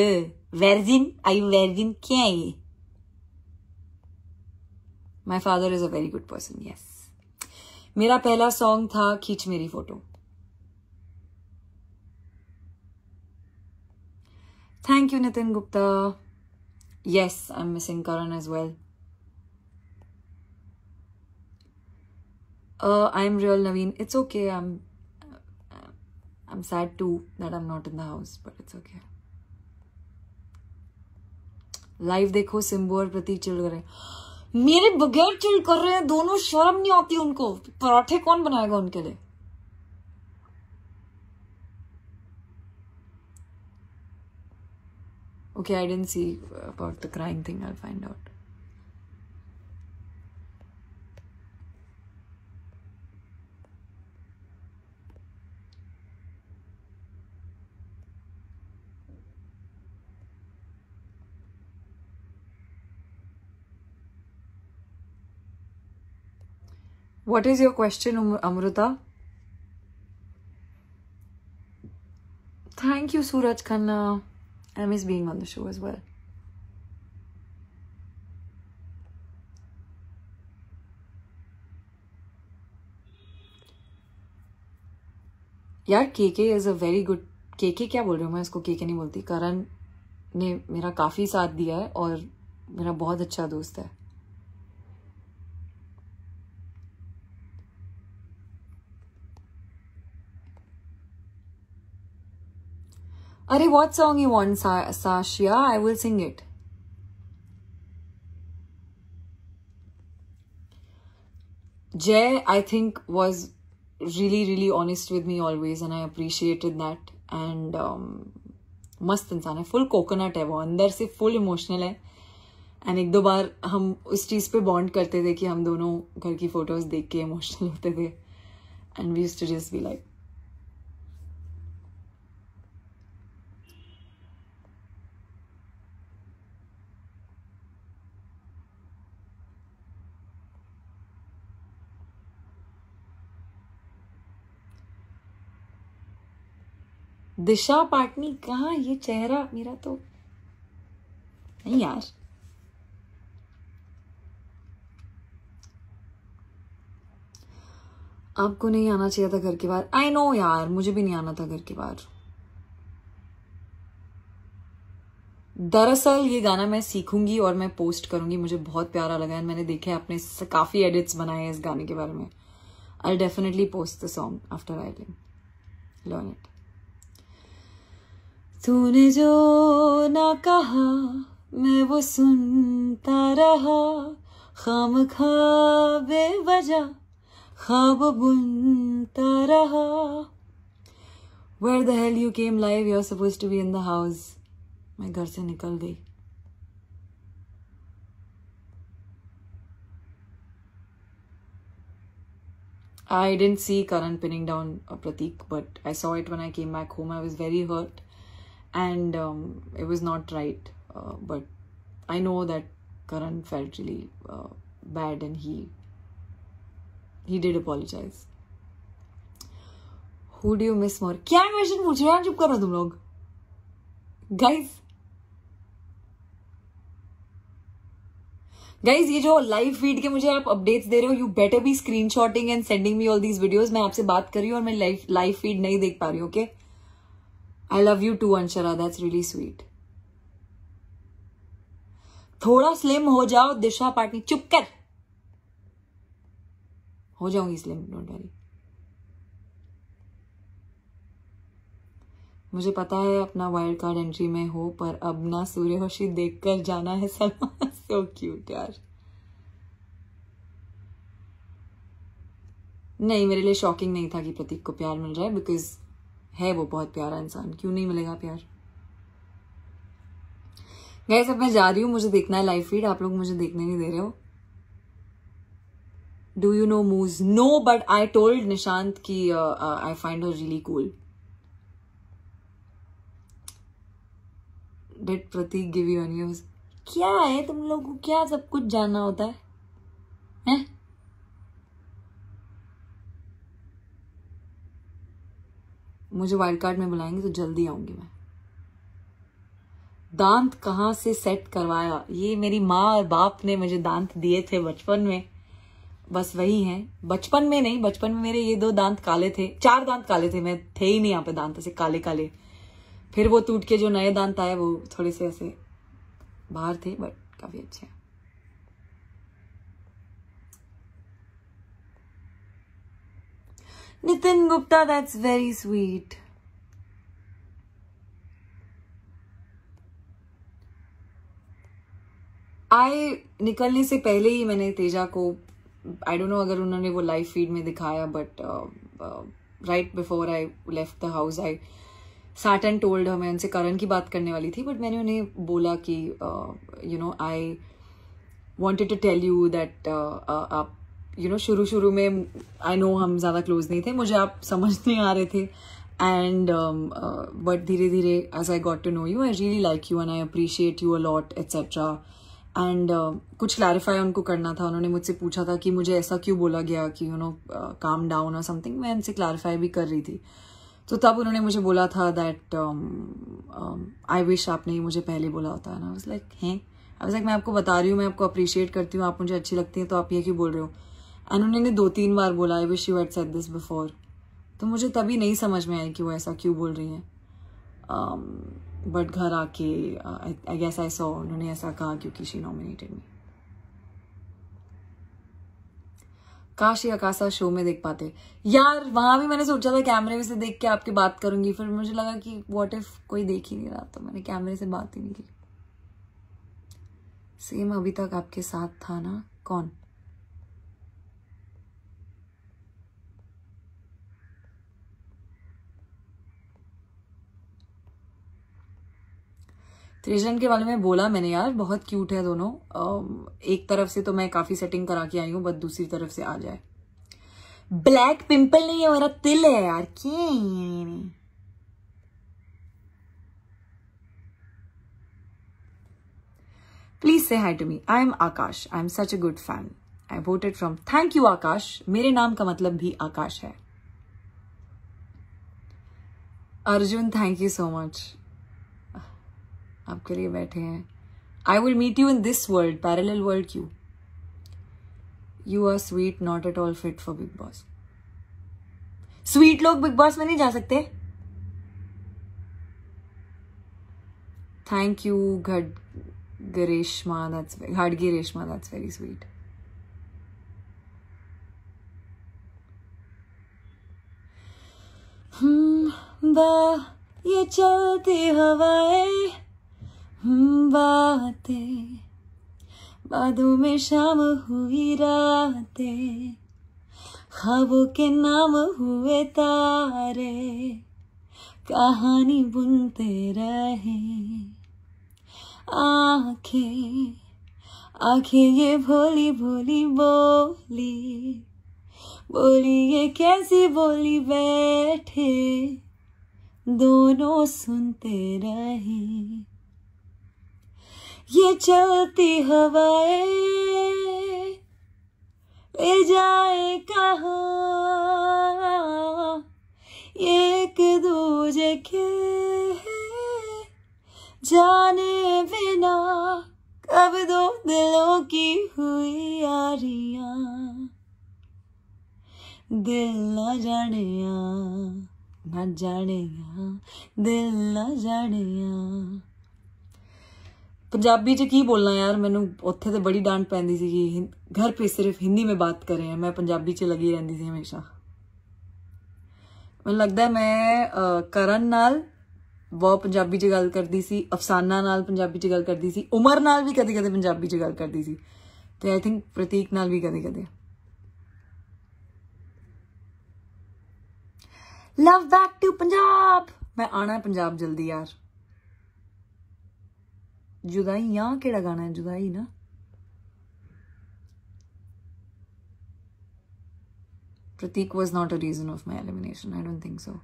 वर्जिन आई वर्जिन क्या है my father is a very good person yes मेरा पहला सॉन्ग था खींच मेरी photo thank you Nitin Gupta yes I am missing Karan as well I am real Naveen it's okay I am I said to that I am not in the house but it's okay live देखो सिम्बू और प्रतीक chill मेरे बगैर chill कर रहे हैं दोनों शर्म नहीं आती उनको पराठे कौन बनाएगा उनके लिए okay I didn't see about the crime thing I find out What is your question, Amruta? Thank you, Suraj Khanna. I miss being on the show as well. यार के के इज़ अ वेरी गुड के के क्या बोल रही हूँ मैं इसको के के नहीं बोलती करण ने मेरा काफ़ी साथ दिया है और मेरा बहुत अच्छा दोस्त है अरे what song you want Sashia I will sing it Jay I think was really really honest with me always and I appreciated that and मस्त इंसान है फुल कोकोनट है वो अंदर से फुल इमोशनल है एंड एक दो बार हम उस चीज पे बॉन्ड करते थे कि हम दोनों घर की फोटोज देख के इमोशनल होते थे and we to just be like Disha Patani कहा ये चेहरा मेरा तो नहीं यार आपको नहीं आना चाहिए था घर के बाहर आई नो यार मुझे भी नहीं आना था घर के बाहर दरअसल ये गाना मैं सीखूंगी और मैं पोस्ट करूंगी मुझे बहुत प्यारा लगा है मैंने देखा है काफी एडिट्स बनाए हैं इस गाने के बारे में I definitely post the song after I learn it तूने जो ना कहा मैं वो सुनता रहा खाम खा बेवजह ख्वाब बुनता रहा Where the hell you came live? You're supposed to be in the house. मैं घर से निकल गई I didn't see Karan pinning down Pratik, but I saw it when I came back home. I was very hurt. and um, it was not right uh, but i know that karan felt really uh, bad and he he did apologize who do you miss more kya question puch rahe ho chup kar tum log guys guys ये जो live feed के मुझे आप updates दे रहे हो and sending me all these videos. Me all these videos मैं आपसे बात कर रही हूँ और मैं okay? I love you too Anshara that's really sweet थोड़ा स्लिम हो जाओ दिशा पाटनी चुप कर हो जाऊंगी स्लिम डोंट वरी मुझे पता है अपना वाइल्ड कार्ड एंट्री में हो पर अब ना देख देखकर जाना है सलमान सो क्यूट यार नहीं मेरे लिए शॉकिंग नहीं था कि प्रतीक को प्यार मिल रहा है बिकॉज है वो बहुत प्यारा इंसान क्यों नहीं मिलेगा प्यार गए सब मैं जा रही हूं मुझे देखना है लाइव फीड आप लोग मुझे देखने नहीं दे रहे हो do you know move no but I told Nishant की I find her really cool did Prateek give you any क्या है तुम लोग को क्या सब कुछ जानना होता है, है? मुझे वाइल्ड कार्ड में बुलाएंगे तो जल्दी आऊंगी मैं दांत कहाँ से सेट करवाया ये मेरी माँ और बाप ने मुझे दांत दिए थे बचपन में बस वही है बचपन में नहीं बचपन में मेरे ये दो दांत काले थे चार दांत काले थे मैं थे ही नहीं यहाँ पे दांत ऐसे काले काले फिर वो टूट के जो नए दांत आए वो थोड़े से ऐसे बाहर थे बट काफी अच्छे हैं Nitin Gupta, that's very sweet. आई निकलने से पहले ही मैंने तेजा को आई डोंट नो अगर उन्होंने वो लाइव फीड में दिखाया but right before I left the house I sat and told मैं उनसे करण की बात करने वाली थी बट मैंने उन्हें बोला कि you know I wanted to tell you that आप यू नो शुरू शुरू में आई नो हम ज़्यादा क्लोज नहीं थे मुझे आप समझ नहीं आ रहे थे एंड बट धीरे धीरे as I got to know you I really like you and I appreciate you a lot etcetera and कुछ क्लैरिफाई उनको करना था उन्होंने मुझसे पूछा था कि मुझे ऐसा क्यों बोला गया कि यू नो काम डाउन और समथिंग मैं उनसे क्लैरिफाई भी कर रही थी तो तब उन्होंने मुझे बोला था दैट आई विश आपने ही मुझे पहले बोला होता है ना लाइक हैं आई वाज लाइक मैं आपको बता रही हूँ मैं आपको अप्रिशिएट करती हूँ आप मुझे अच्छी लगती हैं तो आप ये क्यों बोल रहे हो एंड उन्होंने दो तीन बार बोला I wish you had said this before तो मुझे तभी नहीं समझ में आई कि वो ऐसा क्यों बोल रही हैं बट um, घर आके आई गेस आई सॉ उन्होंने ऐसा कहा क्योंकि शी नॉमिनेटेड मी काश या काशा शो में देख पाते यार वहां भी मैंने सोचा था कैमरे में से देख के आपकी बात करूंगी फिर मुझे लगा कि वॉट इफ कोई देख ही नहीं रहा तो मैंने कैमरे से बात ही नहीं की सेम अभी तक आपके साथ था ना कौन त्रिजन के बारे में बोला मैंने यार बहुत क्यूट है दोनों एक तरफ से तो मैं काफ़ी सेटिंग करा के आई हूँ बट दूसरी तरफ से आ जाए ब्लैक पिंपल नहीं है मेरा तिल है यार क्यों please say hi to me I am Akash I am such a good fan I voted from thank you Akash मेरे नाम का मतलब भी आकाश है Arjun thank you so much आपके लिए बैठे हैं I will meet you in this world parallel world क्यू you are sweet not at all fit for big boss sweet लोग बिग बॉस में नहीं जा सकते थैंक यू घट Gareshma, that's Hadgi Reshma, that's very sweet ये चलती हवाएं बातें बादों में शाम हुई रातें ख्वाबों के नाम हुए तारे कहानी बुनते रहे आखे आखे ये भोली भोली बोली बोली ये कैसी बोली बैठे दोनों सुनते रहे ये चलती हवाए ले जाए कहा एक दूजे के जाने बिना कब दो दिलों की हुई यारिया दिल न जाने न जाने दिल न जाने ਪੰਜਾਬੀ 'ਚ ਕੀ ਬੋਲਣਾ ਯਾਰ ਮੈਨੂੰ ਉੱਥੇ ਤੇ ਬੜੀ ਡਾਂਟ ਪੈਂਦੀ ਸੀਗੀ ਘਰ 'ਤੇ ਸਿਰਫ ਹਿੰਦੀ ਮੇਂ ਬਾਤ ਕਰ ਰਹੇ ਹਾਂ ਮੈਂ ਪੰਜਾਬੀ 'ਚ ਲੱਗੀ ਰਹਿੰਦੀ ਸੀ ਹਮੇਸ਼ਾ ਮੈਨੂੰ ਲੱਗਦਾ ਮੈਂ ਕਰਨ ਨਾਲ ਬਹੁਤ ਪੰਜਾਬੀ 'ਚ ਗੱਲ ਕਰਦੀ ਸੀ ਅਫਸਾਨਾ ਨਾਲ ਪੰਜਾਬੀ 'ਚ ਗੱਲ ਕਰਦੀ ਸੀ ਉਮਰ ਨਾਲ ਵੀ ਕਦੇ-ਕਦੇ ਪੰਜਾਬੀ 'ਚ ਗੱਲ ਕਰਦੀ ਸੀ ਤੇ ਆਈ ਥਿੰਕ ਪ੍ਰਤੀਕ ਨਾਲ ਵੀ ਕਦੇ-ਕਦੇ ਲਵ ਬੈਕ ਟੂ ਪੰਜਾਬ ਮੈਂ ਆਣਾ ਪੰਜਾਬ ਜਲਦੀ ਯਾਰ जुदाई या कि गाना है जुदाई ना Prateek was not a reason of my elimination I don't think so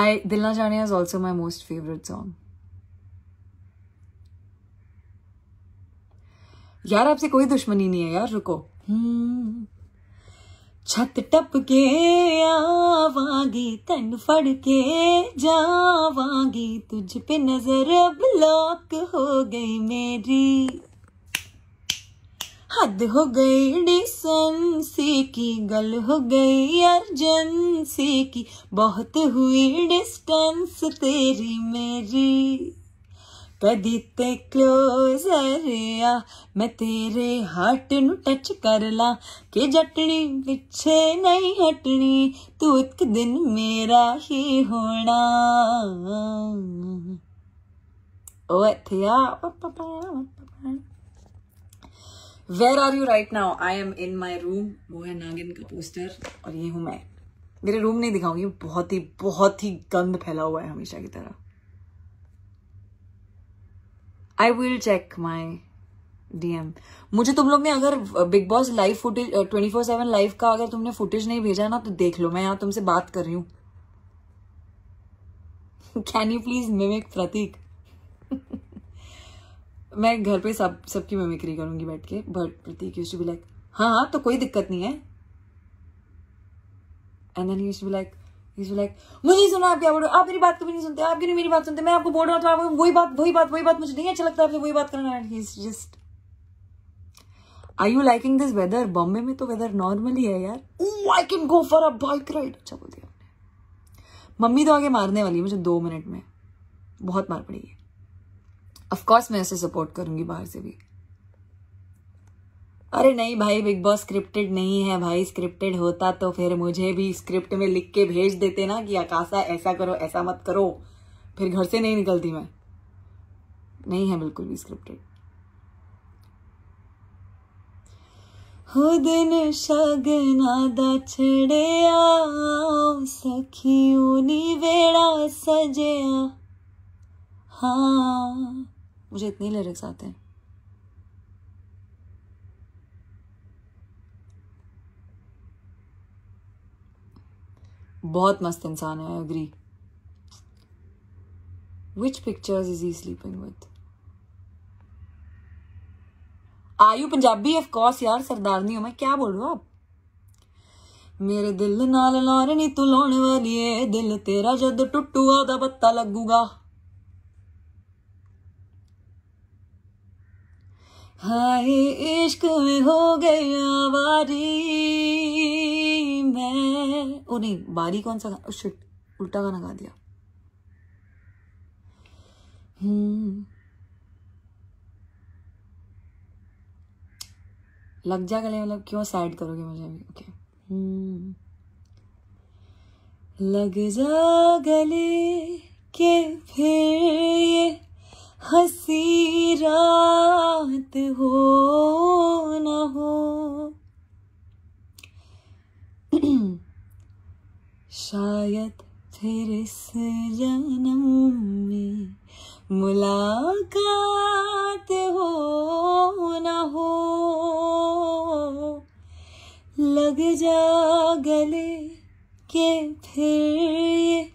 I दिलना जाने is also my most favourite song यार आपसे कोई दुश्मनी नहीं है यार रुको हम्म छत टप के आवागी तन फड़ जावागी तुझ पे नजर अब लॉक हो गई मेरी हद हो गई डिसेंसी की गल हो गई अर्जेंसी की बहुत हुई डिस्टेंस तेरी मेरी ਕਦੀ ਕਲੋਜ਼ਰ ਆ मैं तेरे हार्ट ਨੂੰ टच कर ला के जटनी पिछे नहीं हटनी तू ਇੱਕ ਦਿਨ ਮੇਰਾ ਹੀ ਹੋਣਾ ਓਏ ਥਿਆ where are you right now I am in my room वो है नागिन का पोस्टर और ये हूं मैं मेरे रूम नहीं दिखाऊंगी बहुत ही बहुत ही गंद फैला हुआ है हमेशा की तरह I will check my DM मुझे तुम लोग ने अगर big boss live footage twenty four seven live का अगर तुमने फुटेज नहीं भेजा ना तो देख लो मैं यहां तुमसे बात कर रही हूं can you please mimic Prateek मैं घर पे सब सबकी मिमिक्री करूंगी बैठ के but Prateek use to be like हाँ हाँ तो कोई दिक्कत नहीं है and then use to be like like मुझे नहीं सुना आप क्या बोलो आप मेरी बात कभी नहीं सुनते आप क्यों नहीं मेरी बात सुनते मैं आपको बोल रहा हूँ तो वही बात वही बात वही बात मुझे नहीं अच्छा लगता वही बात करना just I you liking this weather Bombay में तो वेदर नॉर्मली है यार I can go for a bike ride अच्छा बोल दिया मम्मी तो आगे मारने वाली है मुझे दो मिनट में बहुत मार पड़ी है ऑफकोर्स मैं ऐसे सपोर्ट करूंगी बाहर से भी अरे नहीं भाई बिग बॉस स्क्रिप्टेड नहीं है भाई स्क्रिप्टेड होता तो फिर मुझे भी स्क्रिप्ट में लिख के भेज देते ना कि आकाशा ऐसा करो ऐसा मत करो फिर घर से नहीं निकलती मैं नहीं है बिल्कुल भी स्क्रिप्टेड दिन शगना छड़िया सखियों नी बेड़ा सजया हाँ मुझे इतनी लिरिक्स आते हैं बहुत मस्त इंसान है अग्री विच पिक्चर्स इज ई sleeping with Ayu Punjabi of course यार सरदार नहीं हो मैं क्या बोल रहा हूं आप मेरे दिल नाल ਲਾਰ तू लाने वाली है दिल तेरा जद ਜਦ ਟੁੱਟੂਆ पत्ता लगूगा हाय इश्क में हो गई बारी मैं ओ नहीं बारी कौन सा शिट उल्टा गाना गा दिया हम्म। लग जा गले मतलब क्यों साइड करोगे मुझे अभी ओके okay. हम्म। लग जा गले के फिर ये हसीरा जन्नत हो न हो शायद फिर इस जन्म में मुलाकात हो न हो लग जा गले के फिर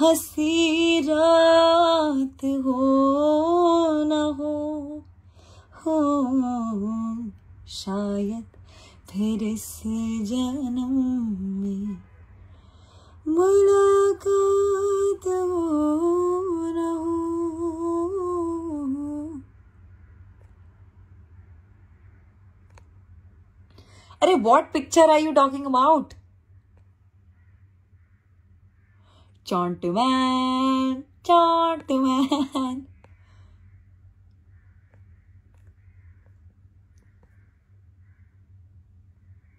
हसी रात हो न हो हो शायद फिर इस जन्म में मुलाकात हो न हो अरे what picture are you talking about Chant man, chant man.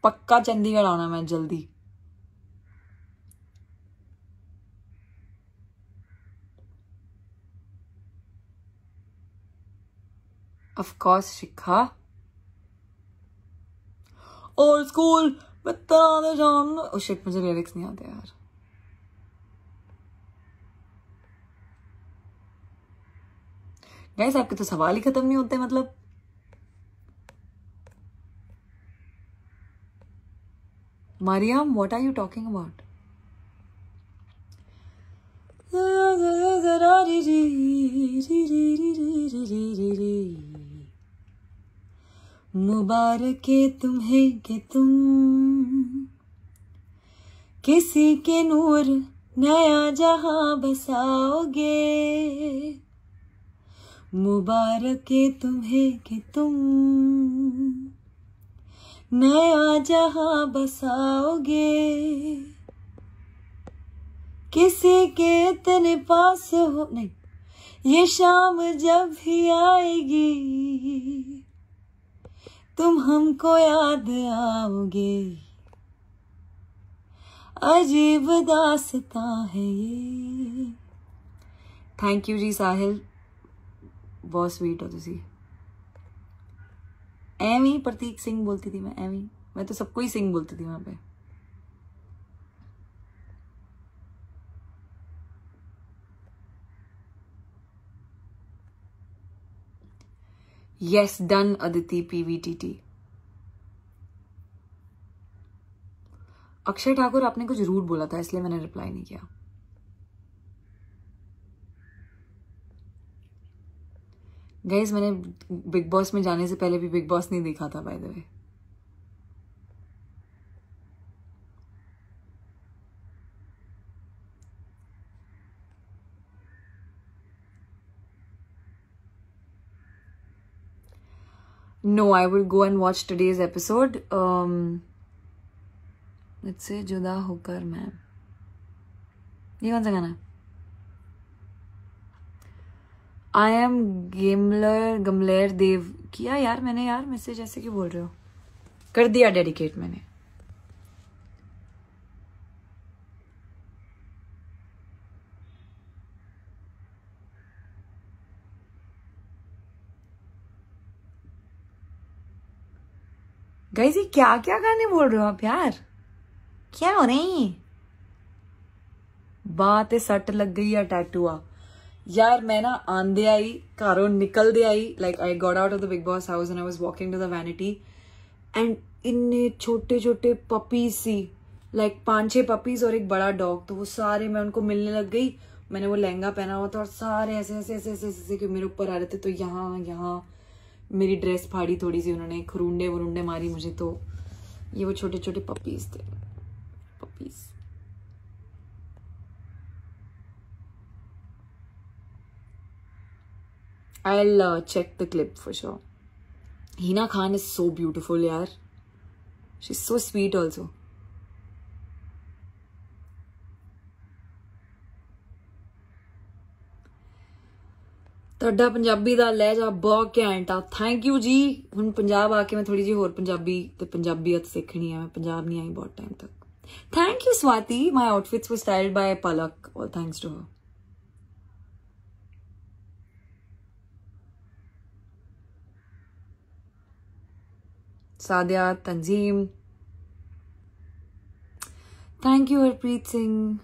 पक्का चंडीगढ़ आना मैं जल्दी of course Shikha old school बता शिख जान मुझे लिरिक्स नहीं आते यार गैस आपके तो सवाल ही खत्म नहीं होते मतलब Mariyam what are you talking about मुबारक तुम्हें कि तुम किसी के नूर नया जहां बसाओगे मुबारक तुम्हें कि तुम नया जहां बसाओगे किसी के इतने पास हो नहीं ये शाम जब भी आएगी तुम हमको याद आओगे अजीब दासता है ये थैंक यू जी साहिल बहुत स्वीट हो तुम एमी प्रतीक सिंह बोलती थी मैं एमी मैं तो सबको ही सिंह बोलती थी वहां पे yes done Aditi PVTT Akshay Thakur आपने कुछ रूट बोला था इसलिए मैंने रिप्लाई नहीं किया गाइज मैंने बिग बॉस में जाने से पहले भी बिग बॉस नहीं देखा था by the way no I would go and watch today's episode से जुदा होकर मैम ये कौन सा गाना है आई एम गेमलर गमलेर देव किया यार मैंने यार मैसेज ऐसे क्यों बोल रहे हो कर दिया डेडिकेट मैंने गाइस जी क्या क्या गाने बोल रहे हो आप यार क्या हो रही बात सट लग गई है टैटू आप यार मैं ना आंदे आई कारो निकल दे I like I got out of the big boss house and I was walking to the vanity and इन्ने छोटे छोटे पपीज सी लाइक पांच छह पपीज और एक बड़ा डॉग तो वो सारे मैं उनको मिलने लग गई मैंने वो लहंगा पहना हुआ था और सारे ऐसे ऐसे ऐसे ऐसे ऐसे कि मेरे ऊपर आ रहे थे तो यहाँ यहाँ मेरी ड्रेस फाड़ी थोड़ी सी उन्होंने खुरुंडे वरुंडे मारी मुझे तो ये वो छोटे छोटे पपीज थे puppies I'll uh, check the clip for sure. Hina Khan is so beautiful, yaar. She's so sweet also. ਤੁਹਾਡਾ ਪੰਜਾਬੀ ਦਾ ਲਹਿਜਾ ਬਹੁਤ ਘੈਂਟ ਆ ਥੈਂਕ ਯੂ ਜੀ ਹੁਣ ਪੰਜਾਬ ਆ ਕੇ ਮੈਂ ਥੋੜੀ ਜਿਹੀ ਹੋਰ ਪੰਜਾਬੀ ਤੇ ਪੰਜਾਬੀਅਤ ਸਿੱਖਣੀ ਆ ਮੈਂ ਪੰਜਾਬ ਨਹੀਂ ਆਈ ਬਹੁਤ ਟਾਈਮ ਤੱਕ thank you Swati my outfits were styled by Palak ਔਰ thanks to her Sadia Tanzeem thank you Harpreet Singh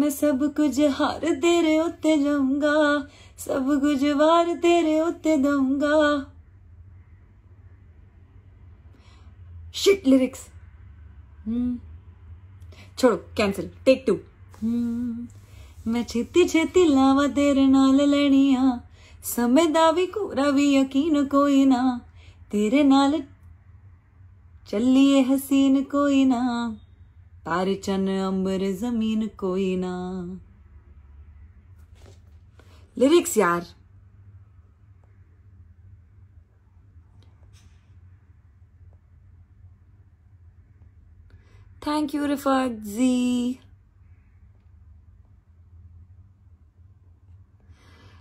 मैं सब कुछ हार तेरे उत्ते जाऊंगा सब कुछ वार तेरे उत्ते दूंगा शिट लिरिक्स hmm. छोड़ो कैंसिल टेक टू मैं छेती छेती लावा तेरे नाल लेनी लड़ियां समय भी को भी यकीन कोई ना तेरे नाल चलिए हसीन कोई ना तारे चन अंबर जमीन कोई ना लिरिक्स यार thank you Rifat ji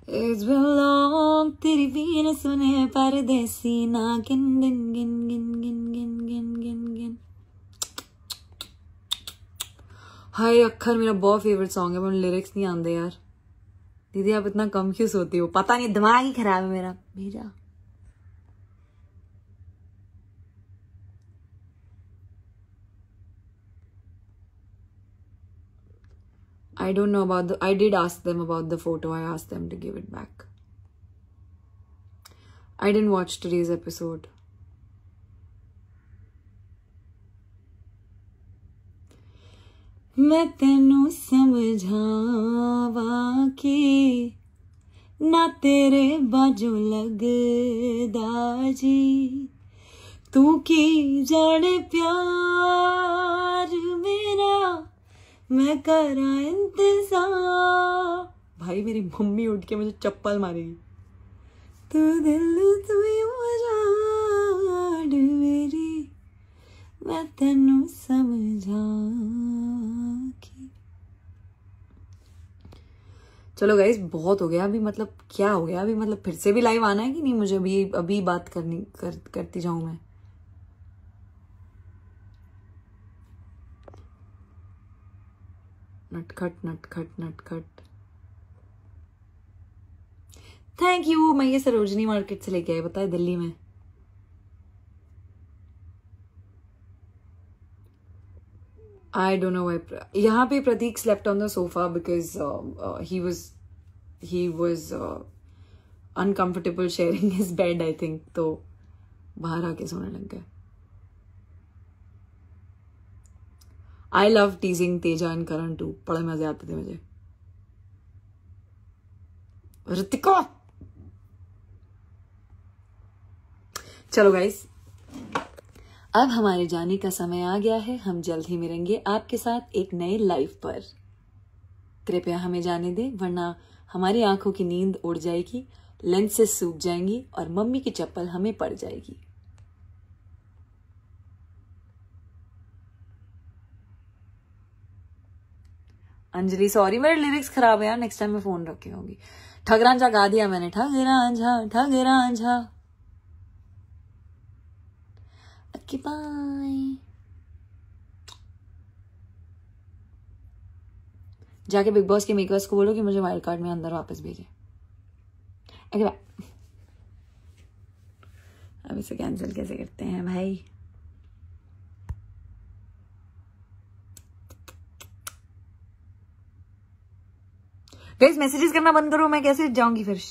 It's been long हाय अखर मेरा बहुत फेवरेट सॉन्ग है पर लिरिक्स नहीं आते यार दीदी आप इतना कम क्यों सोती हो पता नहीं दिमाग ही खराब है मेरा मेरा I don't know about the, I did ask them about the photo. I asked them to give it back. I didn't watch today's episode. मैं तेनू समझावा कि ना तेरे बाजू लगदा जी तू की जाने प्यार मेरा मैं करा इंतजार भाई मेरी मम्मी उठ के मुझे चप्पल मारेगी तू दिल मेरी मैं तेन समझा चलो गाइज बहुत हो गया अभी मतलब क्या हो गया अभी मतलब फिर से भी लाइव आना है कि नहीं मुझे अभी अभी बात करनी कर, करती जाऊं मैं नटखट नटखट नटखट थैंक यू मैं ये सरोजनी मार्केट से लेके आई बताए दिल्ली में आई डोंट नो वाई यहाँ पे Prateek slept on the sofa because he was he was uncomfortable sharing his bed I think तो बाहर आके सोने लग गए I love teasing Teja and Karan too बड़े मजे आते थे मुझे ऋतिको चलो गाइस अब हमारे जाने का समय आ गया है हम जल्द ही मिलेंगे आपके साथ एक नए लाइफ पर कृपया हमें जाने दें वरना हमारी आंखों की नींद उड़ जाएगी लेंसेस सूख जाएंगी और मम्मी की चप्पल हमें पड़ जाएगी अंजलि सॉरी मेरे लिरिक्स खराब है यार नेक्स्ट टाइम मैं फोन रखी होगी रांझा गा दिया मैंने ठग ठग रांझा रांझा बाय जाके बिग बॉस के मेकर्स को बोलो कि मुझे वाइल्ड कार्ड में अंदर वापस भेजे अरे अब इसे कैंसिल कैसे करते हैं भाई गाइस मैसेजेस करना बंद करो मैं कैसे जाऊंगी फिर